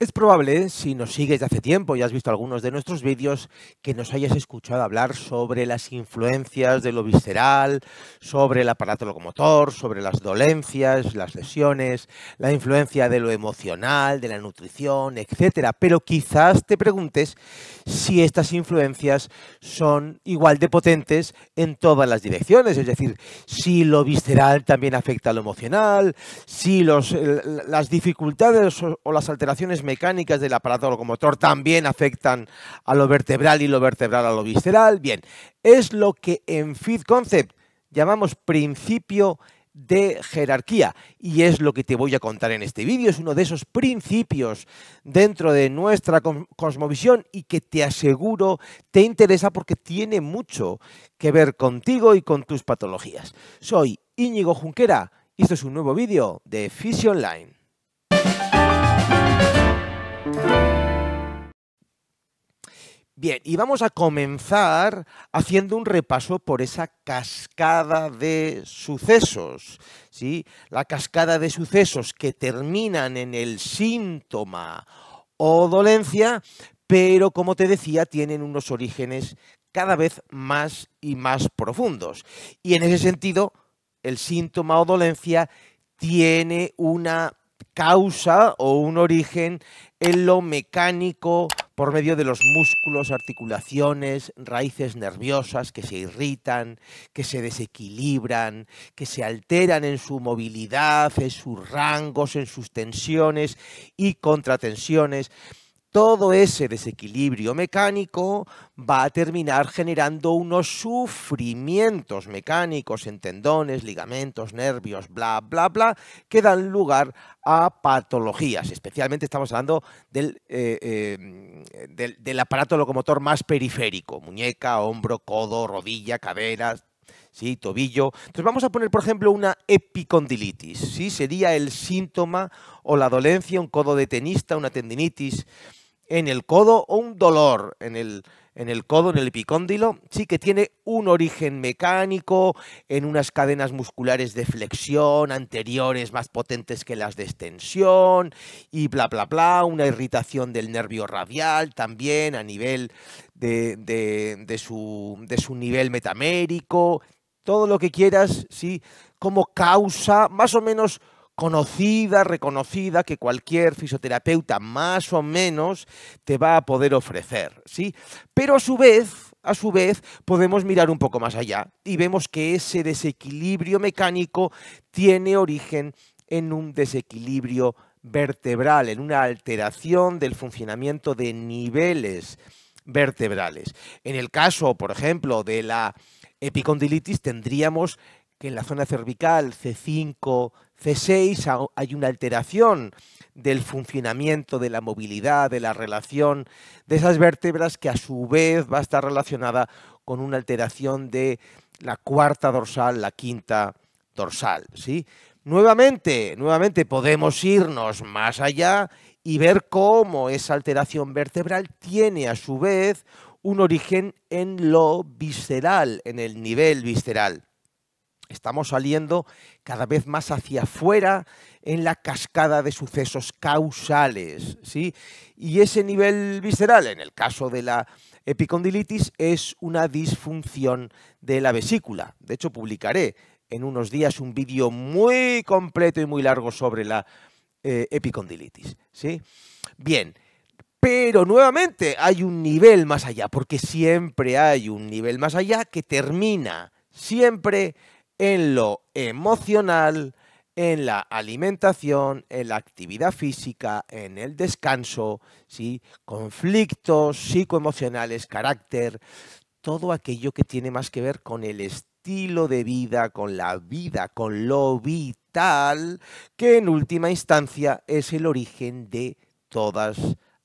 Es probable, si nos sigues de hace tiempo y has visto algunos de nuestros vídeos, que nos hayas escuchado hablar sobre las influencias de lo visceral, sobre el aparato locomotor, sobre las dolencias, las lesiones, la influencia de lo emocional, de la nutrición, etc. Pero quizás te preguntes si estas influencias son igual de potentes en todas las direcciones, es decir, si lo visceral también afecta a lo emocional, si eh, las dificultades o las alteraciones mecánicas del aparato locomotor también afectan a lo vertebral y lo vertebral a lo visceral. Bien, es lo que en Fit Concept llamamos principio de jerarquía y es lo que te voy a contar en este vídeo. Es uno de esos principios dentro de nuestra cosmovisión y que te aseguro te interesa porque tiene mucho que ver contigo y con tus patologías. Soy Íñigo Junquera y esto es un nuevo vídeo de Fisio Online. Bien, y vamos a comenzar haciendo un repaso por esa cascada de sucesos, ¿sí? La cascada de sucesos que terminan en el síntoma o dolencia, pero como te decía, tienen unos orígenes cada vez más y más profundos. Y en ese sentido, el síntoma o dolencia tiene una causa o un origen en lo mecánico, por medio de los músculos, articulaciones, raíces nerviosas que se irritan, que se desequilibran, que se alteran en su movilidad, en sus rangos, en sus tensiones y contratensiones todo ese desequilibrio mecánico va a terminar generando unos sufrimientos mecánicos en tendones, ligamentos, nervios, bla, bla, bla, que dan lugar a patologías. Especialmente estamos hablando del, eh, eh, del, aparato locomotor más periférico, muñeca, hombro, codo, rodilla, caveras, ¿sí? tobillo. Entonces vamos a poner, por ejemplo, una epicondilitis. ¿sí? Sería el síntoma o la dolencia, un codo de tenista, una tendinitis en el codo o un dolor en el, en el codo, en el epicóndilo, sí que tiene un origen mecánico en unas cadenas musculares de flexión anteriores más potentes que las de extensión y bla, bla, bla, una irritación del nervio radial también a nivel de, de, su, de su nivel metamérico, todo lo que quieras, sí, como causa más o menos conocida, reconocida, que cualquier fisioterapeuta más o menos te va a poder ofrecer, ¿sí? Pero a su vez, a su vez, podemos mirar un poco más allá y vemos que ese desequilibrio mecánico tiene origen en un desequilibrio vertebral, en una alteración del funcionamiento de niveles vertebrales. En el caso, por ejemplo, de la epicondilitis, tendríamos que en la zona cervical C5, C6 hay una alteración del funcionamiento, de la movilidad, de la relación de esas vértebras que a su vez va a estar relacionada con una alteración de la cuarta dorsal, la quinta dorsal. Nuevamente, nuevamente podemos irnos más allá y ver cómo esa alteración vertebral tiene a su vez un origen en lo visceral, en el nivel visceral. Estamos saliendo cada vez más hacia afuera en la cascada de sucesos causales, ¿sí? Y ese nivel visceral, en el caso de la epicondilitis, es una disfunción de la vesícula. De hecho, publicaré en unos días un vídeo muy completo y muy largo sobre la eh, epicondilitis, ¿sí? Bien, pero nuevamente hay un nivel más allá, porque siempre hay un nivel más allá que termina siempre en lo emocional, en la alimentación, en la actividad física, en el descanso, ¿sí? conflictos psicoemocionales, carácter, todo aquello que tiene más que ver con el estilo de vida, con la vida, con lo vital, que en última instancia es el origen de todas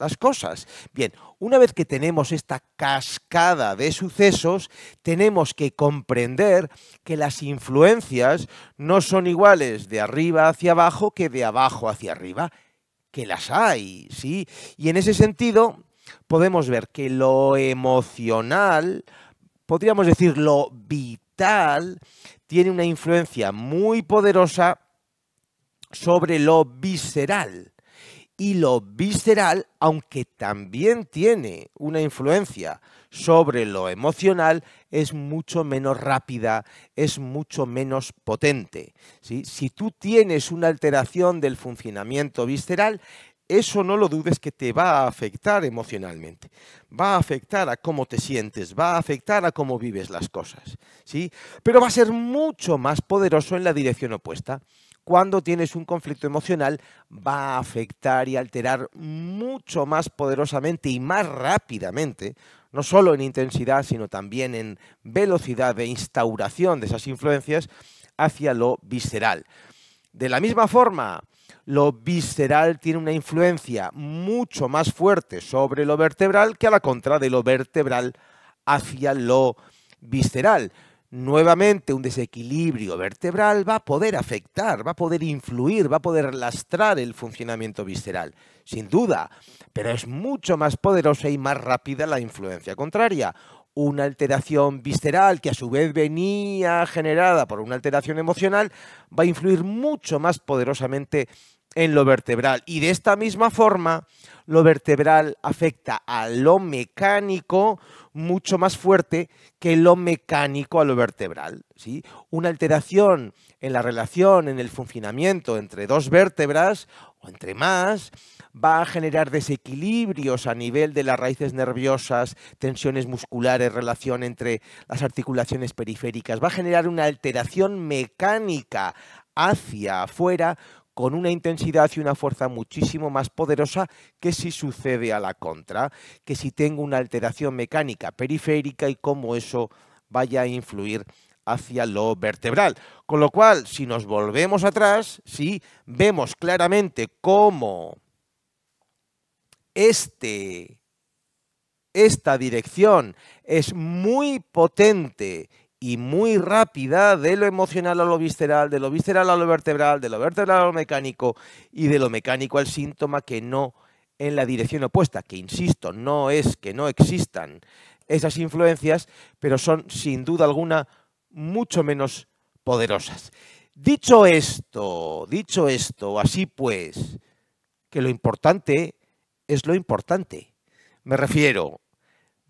las cosas. Bien, una vez que tenemos esta cascada de sucesos, tenemos que comprender que las influencias no son iguales de arriba hacia abajo que de abajo hacia arriba, que las hay, ¿sí? Y en ese sentido, podemos ver que lo emocional, podríamos decir lo vital, tiene una influencia muy poderosa sobre lo visceral y lo visceral, aunque también tiene una influencia sobre lo emocional, es mucho menos rápida, es mucho menos potente. Si tú tienes una alteración del funcionamiento visceral, eso no lo dudes que te va a afectar emocionalmente. Va a afectar a cómo te sientes, va a afectar a cómo vives las cosas, ¿sí? Pero va a ser mucho más poderoso en la dirección opuesta cuando tienes un conflicto emocional va a afectar y alterar mucho más poderosamente y más rápidamente, no solo en intensidad, sino también en velocidad de instauración de esas influencias hacia lo visceral. De la misma forma, lo visceral tiene una influencia mucho más fuerte sobre lo vertebral que a la contra de lo vertebral hacia lo visceral nuevamente un desequilibrio vertebral va a poder afectar, va a poder influir, va a poder lastrar el funcionamiento visceral, sin duda, pero es mucho más poderosa y más rápida la influencia contraria. Una alteración visceral que a su vez venía generada por una alteración emocional va a influir mucho más poderosamente en lo vertebral. Y de esta misma forma, lo vertebral afecta a lo mecánico mucho más fuerte que lo mecánico a lo vertebral. ¿sí? Una alteración en la relación, en el funcionamiento entre dos vértebras o entre más, va a generar desequilibrios a nivel de las raíces nerviosas, tensiones musculares, relación entre las articulaciones periféricas, va a generar una alteración mecánica hacia afuera con una intensidad y una fuerza muchísimo más poderosa que si sucede a la contra, que si tengo una alteración mecánica periférica y cómo eso vaya a influir hacia lo vertebral. Con lo cual, si nos volvemos atrás, sí, vemos claramente cómo este, esta dirección es muy potente y muy rápida de lo emocional a lo visceral, de lo visceral a lo vertebral, de lo vertebral a lo mecánico y de lo mecánico al síntoma que no en la dirección opuesta, que insisto, no es que no existan esas influencias, pero son sin duda alguna mucho menos poderosas. Dicho esto, dicho esto, así pues, que lo importante es lo importante. Me refiero,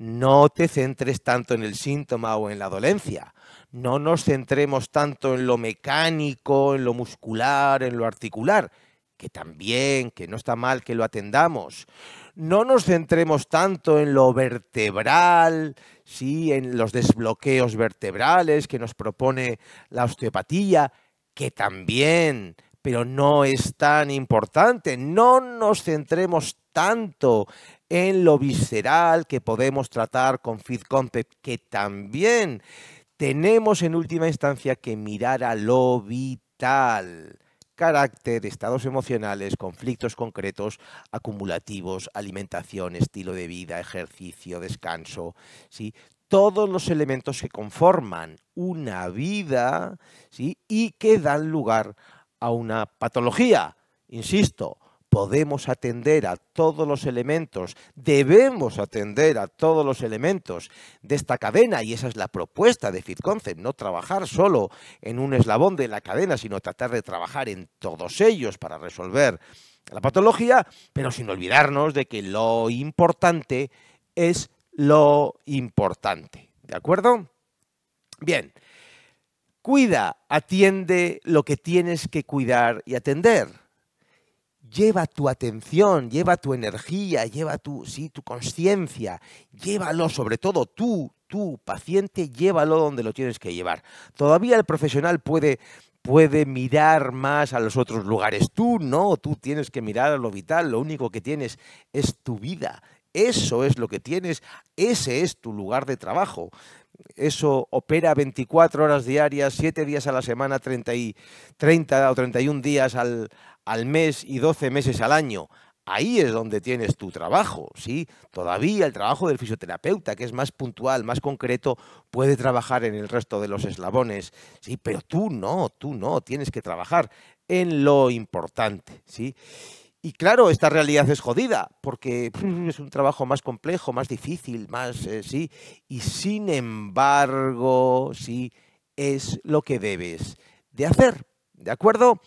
no te centres tanto en el síntoma o en la dolencia. No nos centremos tanto en lo mecánico, en lo muscular, en lo articular, que también, que no está mal que lo atendamos. No nos centremos tanto en lo vertebral, sí, en los desbloqueos vertebrales que nos propone la osteopatía, que también pero no es tan importante. No nos centremos tanto en lo visceral que podemos tratar con Feed que también tenemos en última instancia que mirar a lo vital. Carácter, estados emocionales, conflictos concretos, acumulativos, alimentación, estilo de vida, ejercicio, descanso. ¿sí? todos los elementos que conforman una vida ¿sí? y que dan lugar a a una patología. Insisto, podemos atender a todos los elementos, debemos atender a todos los elementos de esta cadena y esa es la propuesta de FitConcept, no trabajar solo en un eslabón de la cadena, sino tratar de trabajar en todos ellos para resolver la patología, pero sin olvidarnos de que lo importante es lo importante, ¿de acuerdo? Bien, Cuida, atiende lo que tienes que cuidar y atender. Lleva tu atención, lleva tu energía, lleva tu, sí, tu conciencia, llévalo, sobre todo tú, tú, paciente, llévalo donde lo tienes que llevar. Todavía el profesional puede, puede mirar más a los otros lugares. Tú no, tú tienes que mirar a lo vital, lo único que tienes es tu vida, eso es lo que tienes, ese es tu lugar de trabajo. Eso opera 24 horas diarias, 7 días a la semana, 30, 30 o 31 días al, mes y 12 meses al año. Ahí es donde tienes tu trabajo, ¿sí? Todavía el trabajo del fisioterapeuta, que es más puntual, más concreto, puede trabajar en el resto de los eslabones, ¿sí? Pero tú no, tú no, tienes que trabajar en lo importante, ¿sí? Y claro, esta realidad es jodida, porque es un trabajo más complejo, más difícil, más, eh, sí, y sin embargo, sí, es lo que debes de hacer, ¿de acuerdo?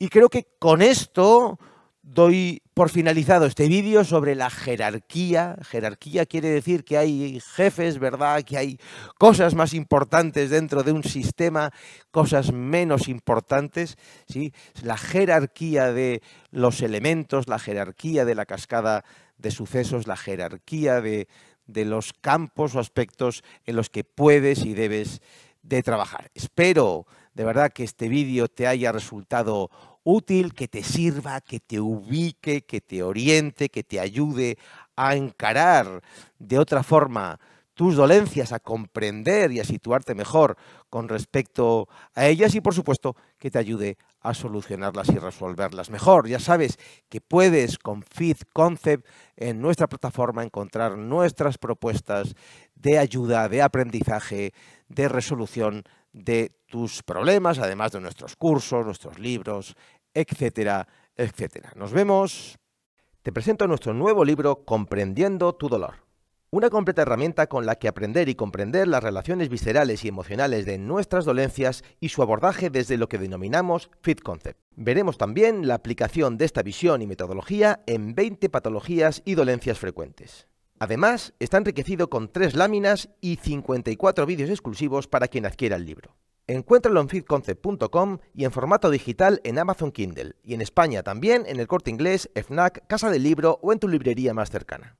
Y creo que con esto doy por finalizado este vídeo sobre la jerarquía. Jerarquía quiere decir que hay jefes, ¿verdad? Que hay cosas más importantes dentro de un sistema, cosas menos importantes, ¿sí? La jerarquía de los elementos, la jerarquía de la cascada de sucesos, la jerarquía de, de los campos o aspectos en los que puedes y debes de trabajar. Espero de verdad que este vídeo te haya resultado útil, que te sirva, que te ubique, que te oriente, que te ayude a encarar de otra forma tus dolencias, a comprender y a situarte mejor con respecto a ellas y por supuesto que te ayude a solucionarlas y resolverlas mejor. Ya sabes que puedes con Fit Concept en nuestra plataforma encontrar nuestras propuestas de ayuda, de aprendizaje, de resolución de tus problemas, además de nuestros cursos, nuestros libros, etcétera, etcétera. Nos vemos. Te presento nuestro nuevo libro Comprendiendo tu dolor. Una completa herramienta con la que aprender y comprender las relaciones viscerales y emocionales de nuestras dolencias y su abordaje desde lo que denominamos Fit Concept. Veremos también la aplicación de esta visión y metodología en 20 patologías y dolencias frecuentes. Además, está enriquecido con tres láminas y 54 vídeos exclusivos para quien adquiera el libro. Encuéntralo en fitconcept.com y en formato digital en Amazon Kindle y en España también en el Corte Inglés, FNAC, Casa del Libro o en tu librería más cercana.